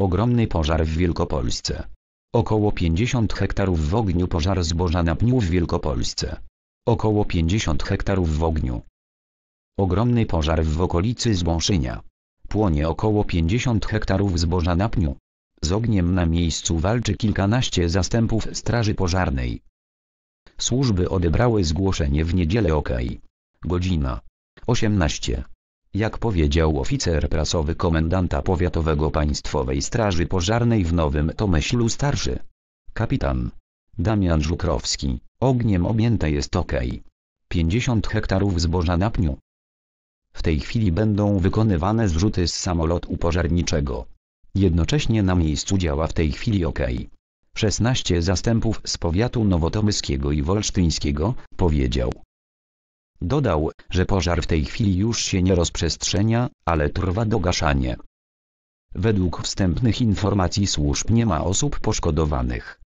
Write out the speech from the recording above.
Ogromny pożar w Wielkopolsce. Około 50 hektarów w ogniu pożar zboża na pniu w Wielkopolsce. Około 50 hektarów w ogniu. Ogromny pożar w okolicy Zbąszynia. Płonie około 50 hektarów zboża na pniu. Z ogniem na miejscu walczy kilkanaście zastępów Straży Pożarnej. Służby odebrały zgłoszenie w niedzielę OK. Godzina 18. Jak powiedział oficer prasowy komendanta powiatowego Państwowej Straży Pożarnej w Nowym Tomyślu starszy kapitan Damian Żukrowski, ogniem objęte jest ok. 50 hektarów zboża na pniu. W tej chwili będą wykonywane zrzuty z samolotu pożarniczego. Jednocześnie na miejscu działa w tej chwili ok. 16 zastępów z powiatu nowotomyskiego i wolsztyńskiego, powiedział. Dodał, że pożar w tej chwili już się nie rozprzestrzenia, ale trwa dogaszanie. Według wstępnych informacji służb nie ma osób poszkodowanych.